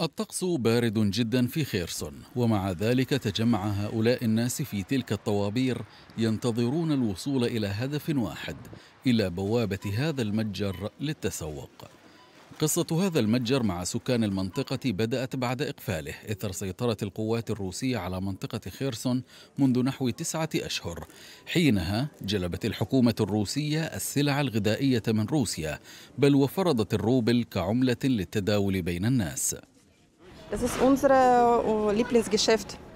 الطقس بارد جدا في خيرسون ومع ذلك تجمع هؤلاء الناس في تلك الطوابير ينتظرون الوصول إلى هدف واحد إلى بوابة هذا المتجر للتسوق قصة هذا المتجر مع سكان المنطقة بدأت بعد إقفاله إثر سيطرة القوات الروسية على منطقة خيرسون منذ نحو تسعة أشهر حينها جلبت الحكومة الروسية السلع الغذائية من روسيا بل وفرضت الروبل كعملة للتداول بين الناس Uh,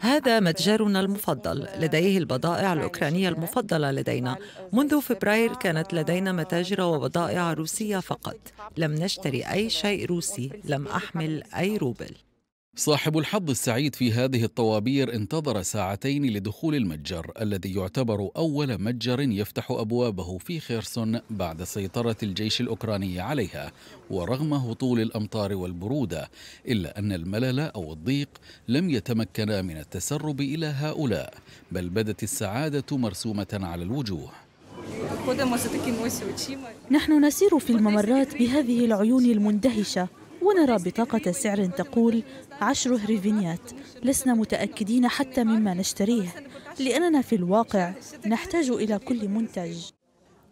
هذا متجرنا المفضل لديه البضائع الأوكرانية المفضلة لدينا منذ فبراير كانت لدينا متاجر وبضائع روسية فقط لم نشتري أي شيء روسي لم أحمل أي روبل صاحب الحظ السعيد في هذه الطوابير انتظر ساعتين لدخول المتجر الذي يعتبر أول متجر يفتح أبوابه في خيرسون بعد سيطرة الجيش الأوكراني عليها ورغم هطول الأمطار والبرودة إلا أن الملل أو الضيق لم يتمكنا من التسرب إلى هؤلاء بل بدت السعادة مرسومة على الوجوه نحن نسير في الممرات بهذه العيون المندهشه ونرى بطاقة سعر تقول عشر هريفينيات لسنا متأكدين حتى مما نشتريه لأننا في الواقع نحتاج إلى كل منتج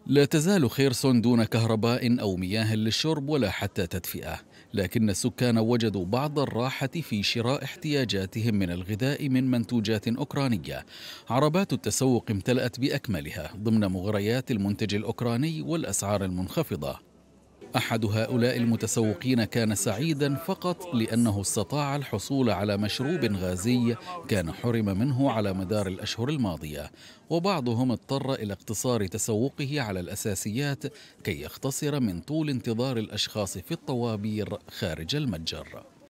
لا تزال خيرسون دون كهرباء أو مياه للشرب ولا حتى تدفئة لكن السكان وجدوا بعض الراحة في شراء احتياجاتهم من الغذاء من منتوجات أوكرانية عربات التسوق امتلأت بأكملها ضمن مغريات المنتج الأوكراني والأسعار المنخفضة احد هؤلاء المتسوقين كان سعيدا فقط لانه استطاع الحصول على مشروب غازي كان حرم منه على مدار الاشهر الماضيه وبعضهم اضطر الى اقتصار تسوقه على الاساسيات كي يختصر من طول انتظار الاشخاص في الطوابير خارج المتجر